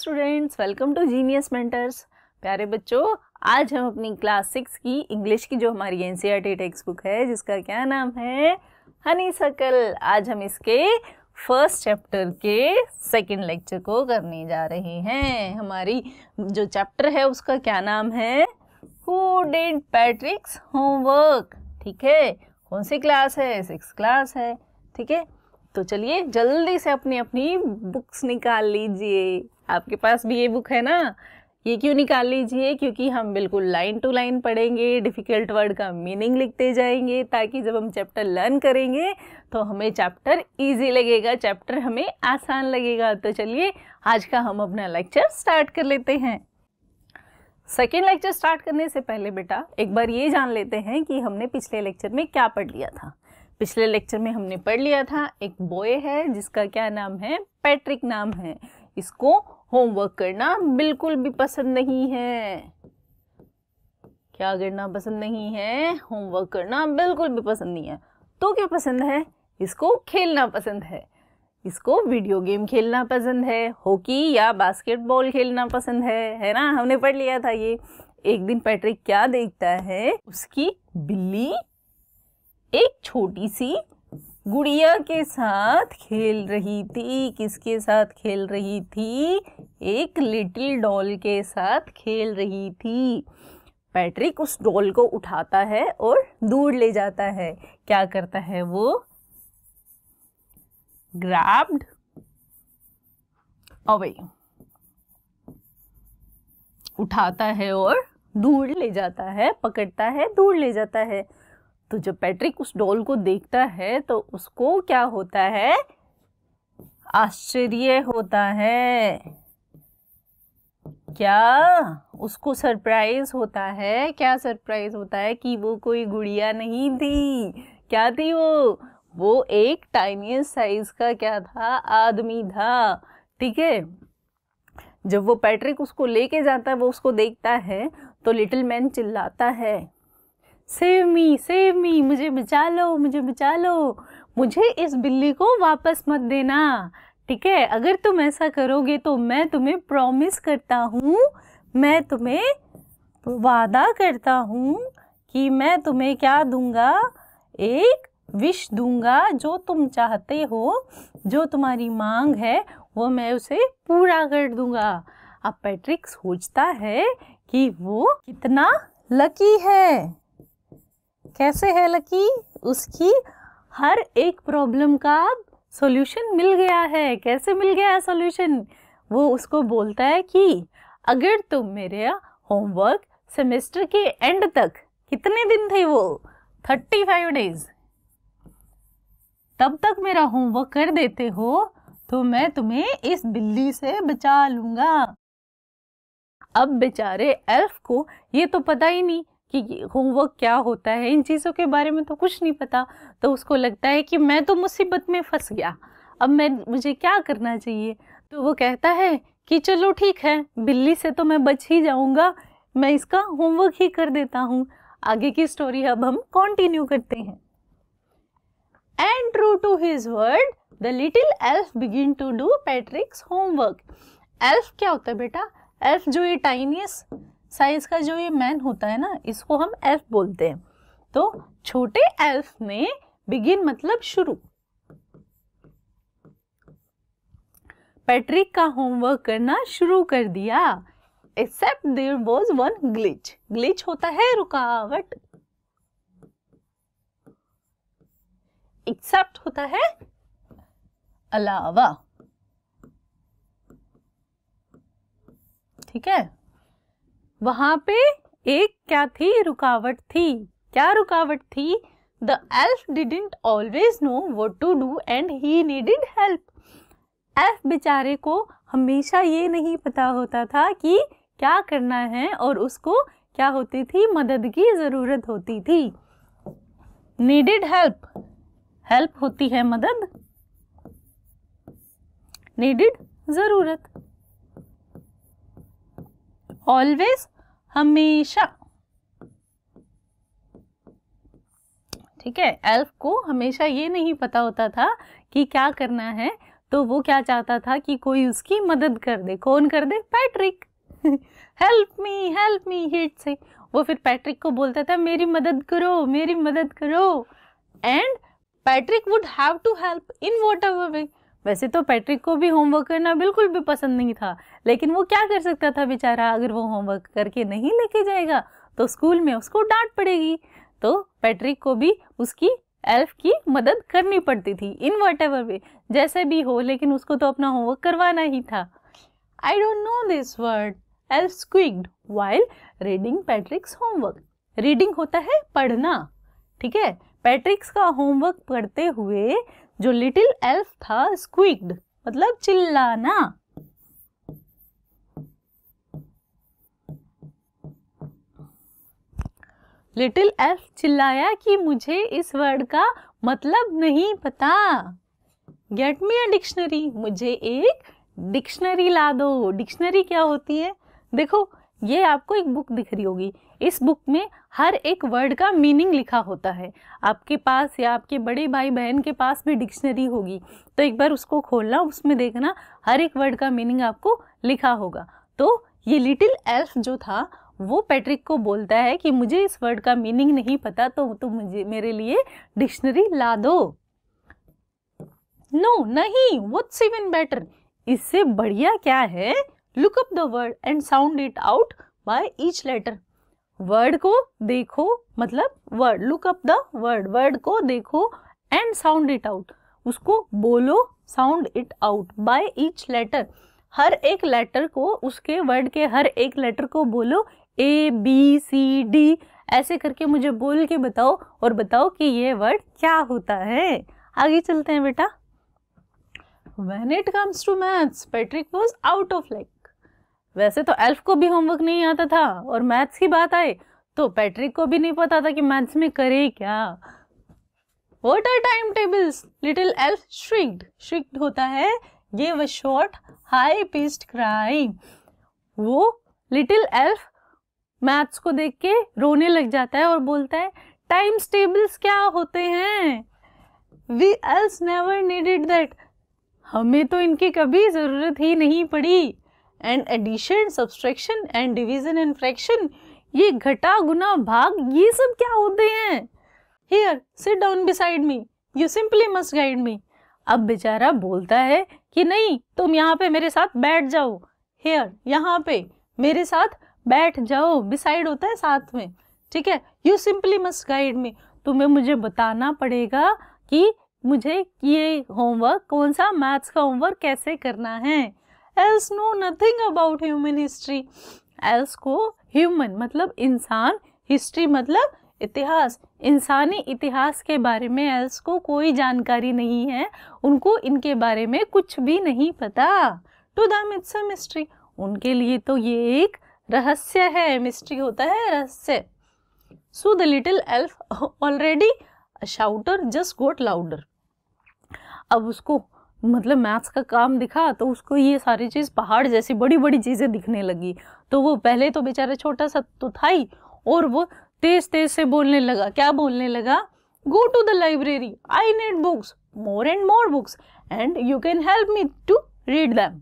students welcome to genius mentors प्यारे बच्चों आज हम अपनी क्लास सिक्स की इंग्लिश की जो हमारी एन टेक्स्ट बुक है जिसका क्या नाम है हनी सकल आज हम इसके फर्स्ट चैप्टर के सेकंड लेक्चर को करने जा रहे हैं हमारी जो चैप्टर है उसका क्या नाम है हु डिड पैट्रिक्स होमवर्क ठीक है कौन सी क्लास है सिक्स क्लास है ठीक है तो चलिए जल्दी से अपनी अपनी बुक्स निकाल लीजिए आपके पास भी ये बुक है ना ये क्यों निकाल लीजिए क्योंकि हम बिल्कुल लाइन टू लाइन पढ़ेंगे डिफ़िकल्ट वर्ड का मीनिंग लिखते जाएंगे ताकि जब हम चैप्टर लर्न करेंगे तो हमें चैप्टर इजी लगेगा चैप्टर हमें आसान लगेगा तो चलिए आज का हम अपना लेक्चर स्टार्ट कर लेते हैं सेकेंड लेक्चर स्टार्ट करने से पहले बेटा एक बार ये जान लेते हैं कि हमने पिछले लेक्चर में क्या पढ़ लिया था पिछले लेक्चर में हमने पढ़ लिया था एक बॉय है जिसका क्या नाम है पैट्रिक नाम है इसको होमवर्क करना बिल्कुल भी पसंद नहीं है क्या करना पसंद नहीं है होमवर्क करना बिल्कुल भी पसंद नहीं है तो क्या पसंद है इसको खेलना पसंद है इसको वीडियो गेम खेलना पसंद है हॉकी या बास्केटबॉल खेलना पसंद है है ना हमने पढ़ लिया था ये एक दिन पैट्रिक क्या देखता है उसकी बिल्ली एक छोटी सी गुड़िया के साथ खेल रही थी किसके साथ खेल रही थी एक लिटिल डॉल के साथ खेल रही थी पैट्रिक उस डॉल को उठाता है और दूर ले जाता है क्या करता है वो ग्रैब्ड अवे उठाता है और दूर ले जाता है पकड़ता है दूर ले जाता है तो जब पैट्रिक उस डॉल को देखता है तो उसको क्या होता है आश्चर्य होता है क्या उसको सरप्राइज होता है क्या सरप्राइज होता है कि वो कोई गुड़िया नहीं थी क्या थी वो वो एक टाइनी साइज का क्या था आदमी था ठीक है जब वो पैट्रिक उसको लेके जाता है वो उसको देखता है तो लिटिल मैन चिल्लाता है सेव मी सेव मी मुझे बचा लो मुझे बचा लो मुझे इस बिल्ली को वापस मत देना ठीक है अगर तुम ऐसा करोगे तो मैं तुम्हें प्रॉमिस करता हूँ मैं तुम्हें वादा करता हूँ कि मैं तुम्हें क्या दूंगा एक विश दूंगा जो तुम चाहते हो जो तुम्हारी मांग है वो मैं उसे पूरा कर दूंगा अब पैट्रिक सोचता है कि वो कितना लकी है कैसे है लकी उसकी हर एक प्रॉब्लम का सॉल्यूशन मिल गया है कैसे मिल गया है सॉल्यूशन वो उसको बोलता है कि अगर तुम मेरा होमवर्क सेमेस्टर के एंड तक कितने दिन थे वो थर्टी फाइव डेज तब तक मेरा होमवर्क कर देते हो तो मैं तुम्हें इस बिल्ली से बचा लूंगा अब बेचारे एल्फ को ये तो पता ही नहीं कि होमवर्क क्या होता है इन चीज़ों के बारे में तो कुछ नहीं पता तो उसको लगता है कि मैं तो मुसीबत में फंस गया अब मैं मुझे क्या करना चाहिए तो वो कहता है कि चलो ठीक है बिल्ली से तो मैं बच ही जाऊँगा मैं इसका होमवर्क ही कर देता हूँ आगे की स्टोरी अब हम कंटिन्यू करते हैं and true to his word the little elf begin to do Patrick's homework elf क्या होता है बेटा एल्फ जो ये टाइनियस साइज का जो ये मैन होता है ना इसको हम एल्फ बोलते हैं तो छोटे एल्फ ने बिगिन मतलब शुरू पैट्रिक का होमवर्क करना शुरू कर दिया except there was one glitch glitch होता है रुकावट एक्सेप्ट होता है अलावा ठीक है वहां पे एक क्या थी रुकावट थी क्या रुकावट थी the elf didn't always know what to do and he needed help elf बेचारे को हमेशा ये नहीं पता होता था कि क्या करना है और उसको क्या होती थी मदद की ज़रूरत होती थी नीडिड हेल्प हेल्प होती है मदद नीडिड ज़रूरत ऑलवेज हमेशा ठीक है एल्फ को हमेशा ये नहीं पता होता था कि क्या करना है तो वो क्या चाहता था कि कोई उसकी मदद कर दे कौन कर दे Patrick help me help me he'd say वो फिर पैट्रिक को बोलता था मेरी मदद करो मेरी मदद करो and Patrick would have to help in whatever way वैसे तो पैट्रिक को भी होमवर्क करना बिल्कुल भी पसंद नहीं था लेकिन वो क्या कर सकता था बेचारा अगर वो होमवर्क करके नहीं लेके जाएगा तो स्कूल में उसको डांट पड़ेगी तो पैट्रिक को भी उसकी एल्फ की मदद करनी पड़ती थी इन वट एवर वे जैसे भी हो लेकिन उसको तो अपना होमवर्क करवाना ही था I don't know this word elf squeaked while reading Patrick's homework reading होता है पढ़ना ठीक है पैट्रिक्स का होमवर्क पढ़ते हुए जो लिटिल एल्फ था स्क्विक्ड मतलब चिल्लाना लिटिल एल्फ चिल्लाया कि मुझे इस वर्ड का मतलब नहीं पता गेट मी अ डिक्शनरी मुझे एक डिक्शनरी ला दो डिक्शनरी क्या होती है देखो ये आपको एक बुक दिख रही होगी इस बुक में हर एक वर्ड का मीनिंग लिखा होता है आपके पास या आपके बड़े भाई बहन के पास भी डिक्शनरी होगी तो एक बार उसको खोलना उसमें देखना हर एक वर्ड का मीनिंग आपको लिखा होगा तो ये लिटिल एल्फ जो था वो पैट्रिक को बोलता है कि मुझे इस वर्ड का मीनिंग नहीं पता तो तुम मुझे मेरे लिए डिक्शनरी ला दो नो no, नहीं वट्स इवन बेटर इससे बढ़िया क्या है look up the word and sound it out by each letter word को देखो मतलब word look up the word word को देखो एंड साउंड इट आउट उसको बोलो sound it out by each letter हर एक लेटर को उसके वर्ड के हर एक लेटर को बोलो ए बी सी डी ऐसे करके मुझे बोल के बताओ और बताओ कि ये वर्ड क्या होता है आगे चलते हैं बेटा when it comes to maths Patrick was out of like वैसे तो एल्फ को भी होमवर्क नहीं आता था और मैथ्स की बात आए तो पैट्रिक को भी नहीं पता था कि मैथ्स में करे क्या what are times tables little elf shrieked shrieked होता है ये व शॉर्ट हाई पिस्ट क्राइम वो लिटिल एल्फ मैथ्स को देख के रोने लग जाता है और बोलता है टाइम्स टेबल्स क्या होते हैं we elves never needed that हमें तो इनकी कभी ज़रूरत ही नहीं पड़ी and addition subtraction and division and fraction ये घटा गुना भाग ये सब क्या होते हैं here sit down beside me you simply must guide me अब बेचारा बोलता है कि नहीं तुम यहाँ पे मेरे साथ बैठ जाओ हेयर यहाँ पे मेरे साथ बैठ जाओ बिसाइड होता है साथ में ठीक है you simply must guide me तुम्हें मुझे बताना पड़ेगा कि मुझे ये होमवर्क कौन सा मैथ्स का होमवर्क कैसे करना है elves know nothing about human history elves को ह्यूमन मतलब इंसान हिस्ट्री मतलब इतिहास इंसानी इतिहास के बारे में एल्स को कोई जानकारी नहीं है उनको इनके बारे में कुछ भी नहीं पता टू दम इट्स अ मिस्ट्री उनके लिए तो ये एक रहस्य है मिस्ट्री होता है रहस्य so the little elf already shouter just got louder अब उसको मतलब मैथ्स का काम दिखा तो उसको ये सारी चीज़ पहाड़ जैसी बड़ी बड़ी चीज़ें दिखने लगी तो वो पहले तो बेचारा छोटा सा तो था ही और वो तेज तेज से बोलने लगा क्या बोलने लगा go to the library I need books more and more books and you can help me to read them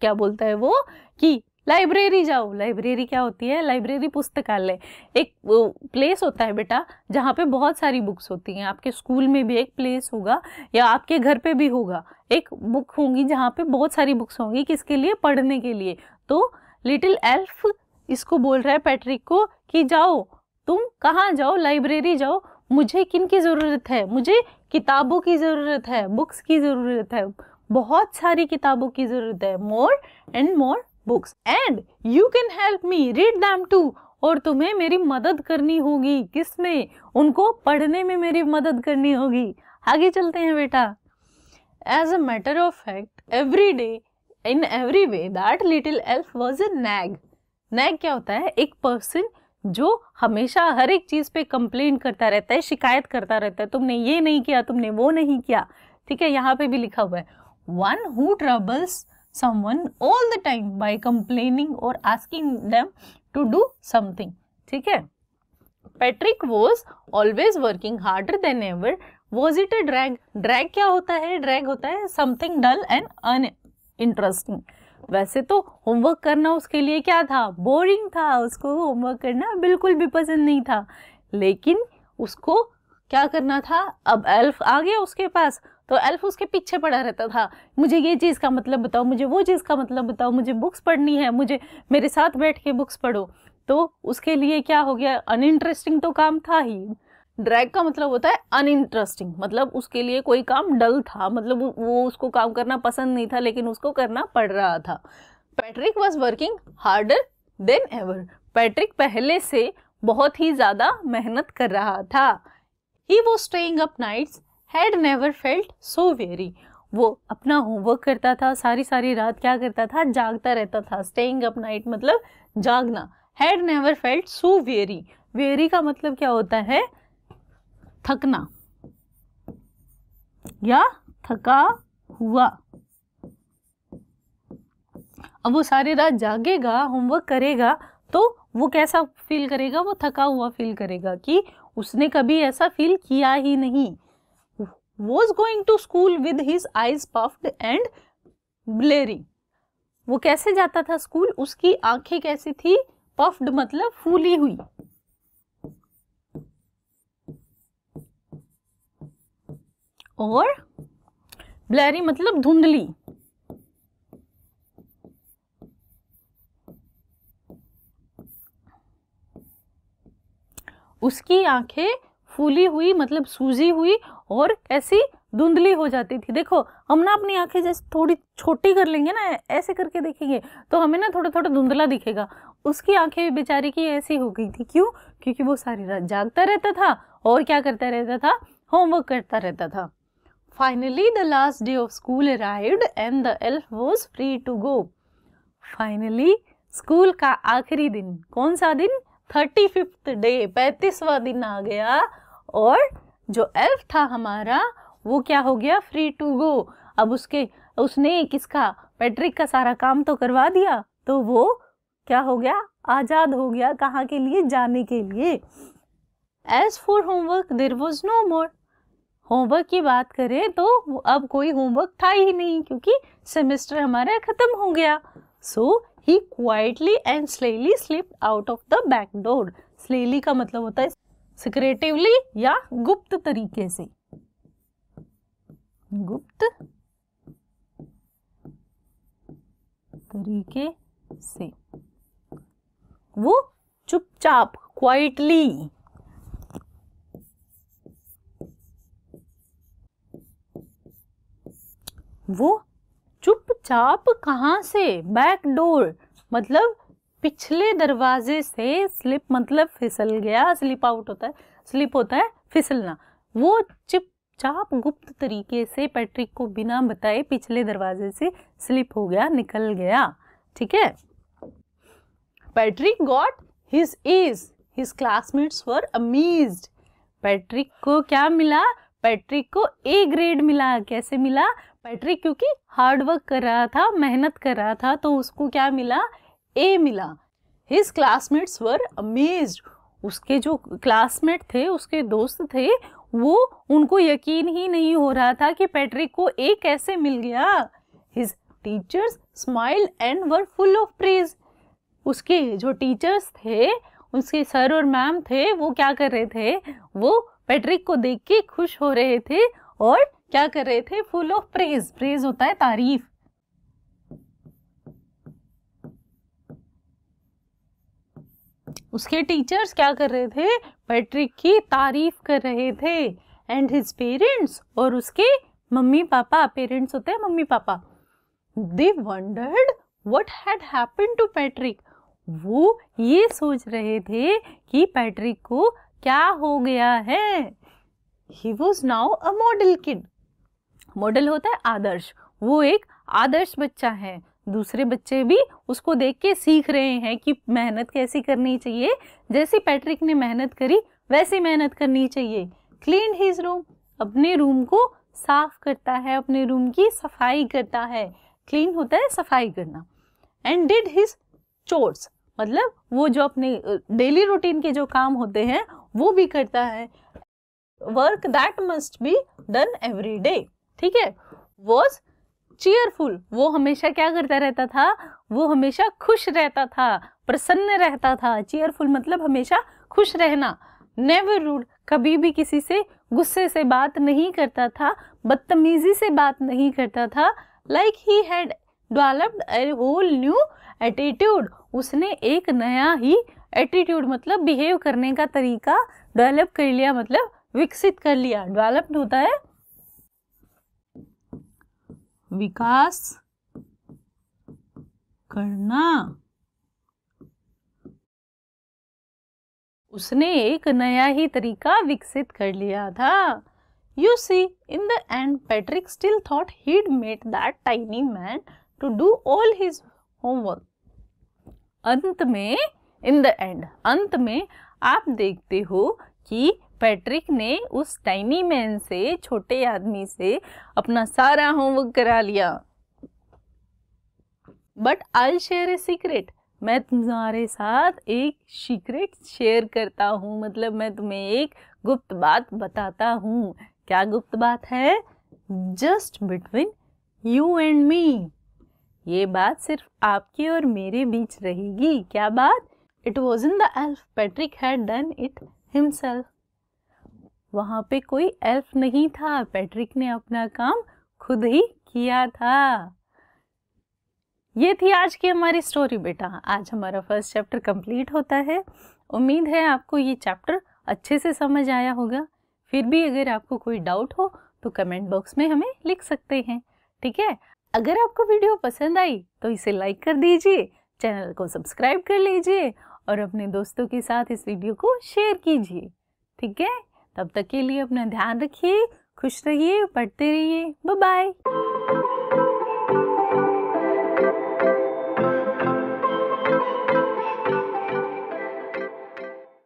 क्या बोलता है वो कि लाइब्रेरी जाओ लाइब्रेरी क्या होती है लाइब्रेरी पुस्तकालय एक प्लेस होता है बेटा जहाँ पे बहुत सारी बुक्स होती हैं आपके स्कूल में भी एक प्लेस होगा या आपके घर पे भी होगा एक बुक होंगी जहाँ पे बहुत सारी बुक्स होंगी किसके लिए पढ़ने के लिए तो लिटिल एल्फ इसको बोल रहा है पैट्रिक को कि जाओ तुम कहाँ जाओ लाइब्रेरी जाओ मुझे किन की ज़रूरत है मुझे किताबों की ज़रूरत है बुक्स की ज़रूरत है बहुत सारी किताबों की ज़रूरत है more and more books and you can help me read them too और तुम्हें मेरी मदद करनी होगी किस में उनको पढ़ने में मेरी मदद करनी होगी आगे चलते हैं बेटा as a matter of fact every day in every way that little elf was a nag nag क्या होता है एक पर्सन जो हमेशा हर एक चीज़ पे कंप्लेन करता रहता है शिकायत करता रहता है तुमने ये नहीं किया तुमने वो नहीं किया ठीक है यहाँ पे भी लिखा हुआ है one who troubles someone all the time by complaining or asking them to do something theek hai patrick was always working harder than ever was it a drag drag kya hota hai drag hota hai something dull and uninteresting वैसे तो homework करना उसके लिए क्या था boring था उसको homework करना बिल्कुल भी पसंद नहीं था लेकिन उसको क्या करना था अब एल्फ आ गया उसके पास तो एल्फ उसके पीछे पड़ा रहता था मुझे ये चीज़ का मतलब बताओ मुझे वो चीज़ का मतलब बताओ मुझे बुक्स पढ़नी है मुझे मेरे साथ बैठ के बुक्स पढ़ो तो उसके लिए क्या हो गया अनइंटरेस्टिंग तो काम था ही ड्रैग का मतलब होता है अनइंटरेस्टिंग मतलब उसके लिए कोई काम डल था मतलब वो उसको काम करना पसंद नहीं था लेकिन उसको करना पड़ रहा था Patrick was working harder than ever Patrick पहले से बहुत ही ज़्यादा मेहनत कर रहा था ही वो staying up nights had never felt so very वो अपना होमवर्क करता था सारी सारी रात क्या करता था जागता रहता था स्टेइंग अप नाइट मतलब जागना had never felt so very very का मतलब क्या होता है थकना या थका हुआ अब वो सारी रात जागेगा होमवर्क करेगा तो वो कैसा फील करेगा वो थका हुआ फील करेगा कि उसने कभी ऐसा फील किया ही नहीं was going to school with his eyes puffed and blaring वो कैसे जाता था स्कूल उसकी आंखें कैसी थी पफ्ड मतलब फूली हुई और ब्लैरी मतलब धुंधली उसकी आंखें फूली हुई मतलब सूजी हुई और ऐसी धुंधली हो जाती थी देखो हम ना अपनी आंखें जैसे थोड़ी छोटी कर लेंगे ना ऐसे करके देखेंगे तो हमें ना थोड़ा थोड़ा धुंधला दिखेगा उसकी आंखें भी बेचारी की ऐसी हो गई थी क्यों क्योंकि वो सारी रात जागता रहता था और क्या करता रहता था होमवर्क करता रहता था finally the last day of school arrived and the elf was free to go finally school का आखिरी दिन कौन सा दिन थर्टी फिफ्थ डे पैंतीसवा दिन आ गया और जो एल्फ था हमारा वो क्या हो गया फ्री टू गो अब उसके उसने किसका पैट्रिक का सारा काम तो करवा दिया तो वो क्या हो गया आज़ाद हो गया कहाँ के लिए जाने के लिए as for homework there was no more homework की बात करें तो अब कोई होमवर्क था ही नहीं क्योंकि सेमेस्टर हमारा ख़त्म हो गया so he quietly and slyly slip out of the back door slyly का मतलब होता है सिक्रेटिवली या गुप्त तरीके से गुप्त तरीके से वो चुपचाप क्वाइटली वो चुपचाप कहां से बैकडोर मतलब पिछले दरवाजे से स्लिप मतलब फिसल गया स्लिप आउट होता है स्लिप होता है फिसलना वो चुपचाप गुप्त तरीके से पैट्रिक को बिना बताए पिछले दरवाजे से स्लिप हो गया निकल गया ठीक है Patrick got his A's his classmates were amaze Patrick को क्या मिला पैट्रिक को ए ग्रेड मिला कैसे मिला पैट्रिक क्योंकि हार्डवर्क कर रहा था मेहनत कर रहा था तो उसको क्या मिला ए मिला हिज क्लासमेट्स वर अमेज उसके जो क्लासमेट थे उसके दोस्त थे वो उनको यकीन ही नहीं हो रहा था कि पैट्रिक को ए कैसे मिल गया his teachers smile and were full of praise उसके जो टीचर्स थे उसके सर और मैम थे वो क्या कर रहे थे वो पैट्रिक को देख के खुश हो रहे थे और क्या कर रहे थे फुल ऑफ प्रेज प्रेज होता है तारीफ उसके टीचर्स क्या कर रहे थे पैट्रिक की तारीफ कर रहे थे एंड हिज पेरेंट्स और उसके मम्मी पापा पेरेंट्स होते हैं मम्मी पापा they wondered what had happen to Patrick वो ये सोच रहे थे कि पैट्रिक को क्या हो गया है he was now a model kid model होता है आदर्श वो एक आदर्श बच्चा है दूसरे बच्चे भी उसको देख के सीख रहे हैं कि मेहनत कैसी करनी चाहिए जैसी पैट्रिक ने मेहनत करी वैसी मेहनत करनी चाहिए क्लीन हिज रूम अपने रूम को साफ करता है अपने रूम की सफाई करता है क्लीन होता है सफाई करना एंड डिड हिज चोर्स मतलब वो जो अपने डेली रूटीन के जो काम होते हैं वो भी करता है work that must be done every day ठीक है वॉज चीयरफुल वो हमेशा क्या करता रहता था वो हमेशा खुश रहता था प्रसन्न रहता था चीयरफुल मतलब हमेशा खुश रहना नेवर रूड कभी भी किसी से गुस्से से बात नहीं करता था बदतमीजी से बात नहीं करता था like he had developed a whole new attitude उसने एक नया ही एटीट्यूड मतलब बिहेव करने का तरीका डेवलप कर लिया मतलब विकसित कर लिया डेवलप्ड होता है विकास करना उसने एक नया ही तरीका विकसित कर लिया था you see in the end Patrick still thought he'd met that tiny man to do all his homework अंत में इन द एंड अंत में आप देखते हो कि पैट्रिक ने उस टाइनी मैन से छोटे आदमी से अपना सारा होमवर्क करा लिया but I share a secret मैं तुम्हारे साथ एक सीक्रेट शेयर करता हूँ मतलब मैं तुम्हें एक गुप्त बात बताता हूँ क्या गुप्त बात है just between you and me ये बात सिर्फ आपके और मेरे बीच रहेगी क्या बात it was in the elf Patrick had done it himself वहाँ पे कोई एल्फ नहीं था पैट्रिक ने अपना काम खुद ही किया था ये थी आज की हमारी स्टोरी बेटा आज हमारा फर्स्ट चैप्टर कंप्लीट होता है उम्मीद है आपको ये चैप्टर अच्छे से समझ आया होगा फिर भी अगर आपको कोई डाउट हो तो कमेंट बॉक्स में हमें लिख सकते हैं ठीक है अगर आपको वीडियो पसंद आई तो इसे लाइक कर दीजिए चैनल को सब्सक्राइब कर लीजिए और अपने दोस्तों के साथ इस वीडियो को शेयर कीजिए ठीक है तब तक के लिए अपना ध्यान रखिए खुश रहिए पढ़ते रहिए बाय बाय